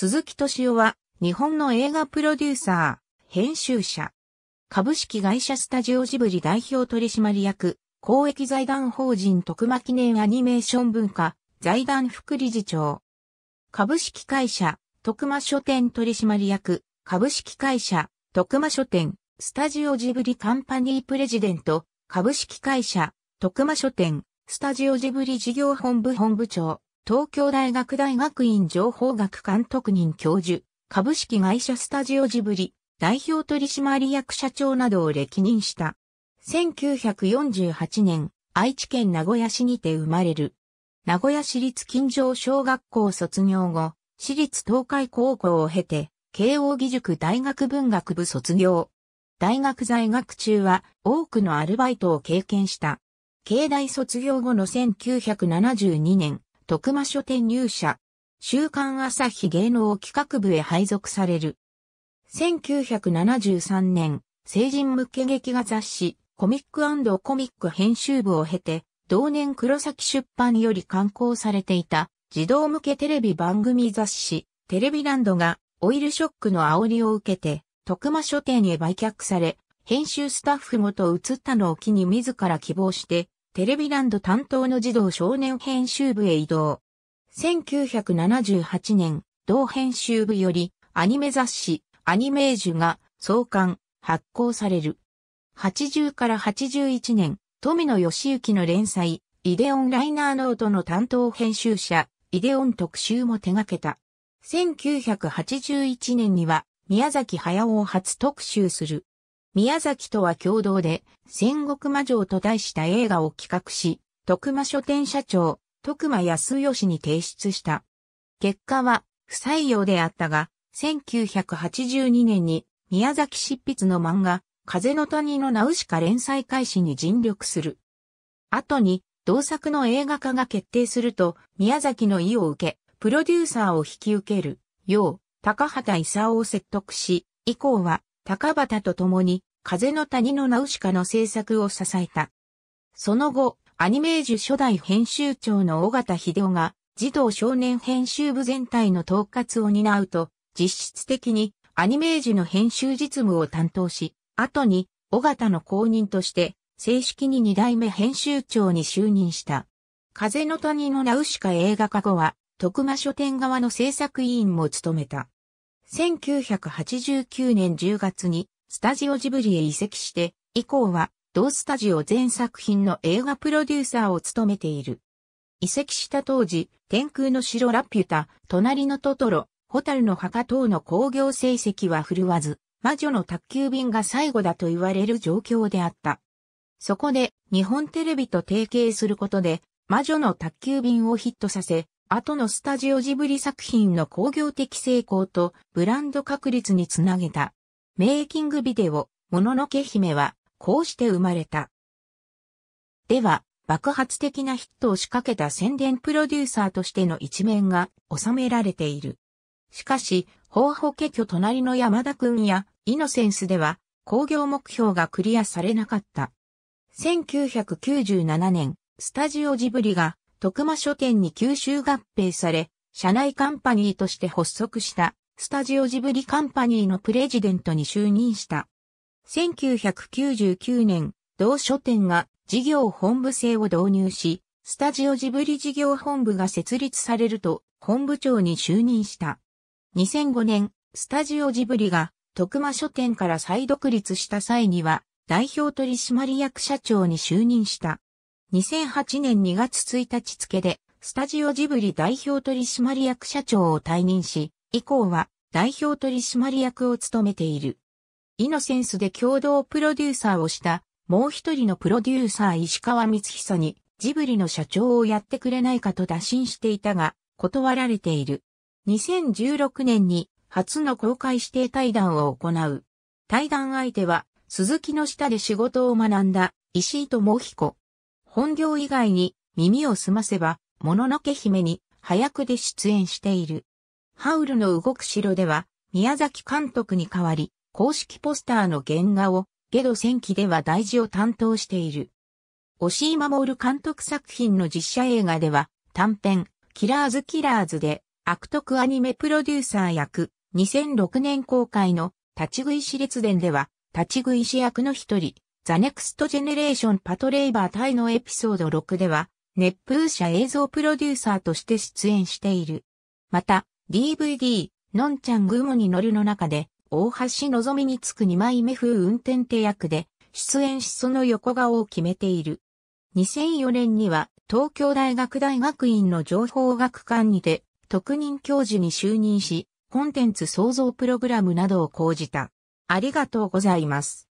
鈴木敏夫は、日本の映画プロデューサー、編集者、株式会社スタジオジブリ代表取締役、公益財団法人徳間記念アニメーション文化、財団副理事長、株式会社、徳間書店取締役、株式会社、徳間書店、スタジオジブリカンパニープレジデント、株式会社、徳間書店、スタジオジブリ事業本部本部長。東京大学大学院情報学監督任教授、株式会社スタジオジブリ、代表取締役社長などを歴任した。1948年、愛知県名古屋市にて生まれる。名古屋市立近城小学校卒業後、市立東海高校を経て、慶応義塾大学文学部卒業。大学在学中は多くのアルバイトを経験した。慶大卒業後の1972年、徳間書店入社。週刊朝日芸能企画部へ配属される。1973年、成人向け劇画雑誌、コミックコミック編集部を経て、同年黒崎出版より刊行されていた、児童向けテレビ番組雑誌、テレビランドが、オイルショックの煽りを受けて、徳間書店へ売却され、編集スタッフごと移ったのを機に自ら希望して、テレビランド担当の児童少年編集部へ移動。1978年、同編集部よりアニメ雑誌、アニメージュが創刊、発行される。80から81年、富野義行の連載、イデオンライナーノートの担当編集者、イデオン特集も手掛けた。1981年には、宮崎駿を初特集する。宮崎とは共同で、戦国魔女と題した映画を企画し、徳間書店社長、徳間康義に提出した。結果は、不採用であったが、1982年に宮崎執筆の漫画、風の谷のナウシカ連載開始に尽力する。後に、同作の映画化が決定すると、宮崎の意を受け、プロデューサーを引き受ける、よう、高畑勲を説得し、以降は、高畑と共に、風の谷のナウシカの制作を支えた。その後、アニメージュ初代編集長の尾形秀夫が、児童少年編集部全体の統括を担うと、実質的にアニメージュの編集実務を担当し、後に尾形の後任として正式に二代目編集長に就任した。風の谷のナウシカ映画化後は、徳間書店側の制作委員も務めた。1989年10月にスタジオジブリへ移籍して、以降は同スタジオ全作品の映画プロデューサーを務めている。移籍した当時、天空の城ラピュタ、隣のトトロ、ホタルの墓等の工業成績は振るわず、魔女の宅急便が最後だと言われる状況であった。そこで、日本テレビと提携することで、魔女の宅急便をヒットさせ、後のスタジオジブリ作品の工業的成功とブランド確立につなげた。メイキングビデオ、もののけ姫は、こうして生まれた。では、爆発的なヒットを仕掛けた宣伝プロデューサーとしての一面が収められている。しかし、法保家居隣の山田くんや、イノセンスでは、工業目標がクリアされなかった。1997年、スタジオジブリが徳間書店に吸収合併され、社内カンパニーとして発足したスタジオジブリカンパニーのプレジデントに就任した。1999年、同書店が事業本部制を導入し、スタジオジブリ事業本部が設立されると、本部長に就任した。2005年、スタジオジブリが徳間書店から再独立した際には、代表取締役社長に就任した。2008年2月1日付で、スタジオジブリ代表取締役社長を退任し、以降は代表取締役を務めている。イノセンスで共同プロデューサーをしたもう一人のプロデューサー石川光久にジブリの社長をやってくれないかと打診していたが断られている。2016年に初の公開指定対談を行う。対談相手は鈴木の下で仕事を学んだ石井智彦、本業以外に耳をすませば、もののけ姫に早くで出演している。ハウルの動く城では、宮崎監督に代わり、公式ポスターの原画を、ゲド戦記では大事を担当している。押井守監督作品の実写映画では、短編、キラーズ・キラーズで、悪徳アニメプロデューサー役、2006年公開の、立ち食いし列伝では、立ち食いし役の一人、ザネクストジェネレーションパトレイバータイのエピソード6では、熱風社映像プロデューサーとして出演している。また、DVD、のんちゃん雲に乗るの中で、大橋のぞみにつく2枚目風運転手役で、出演しその横顔を決めている。2004年には、東京大学大学院の情報学館にて、特任教授に就任し、コンテンツ創造プログラムなどを講じた。ありがとうございます。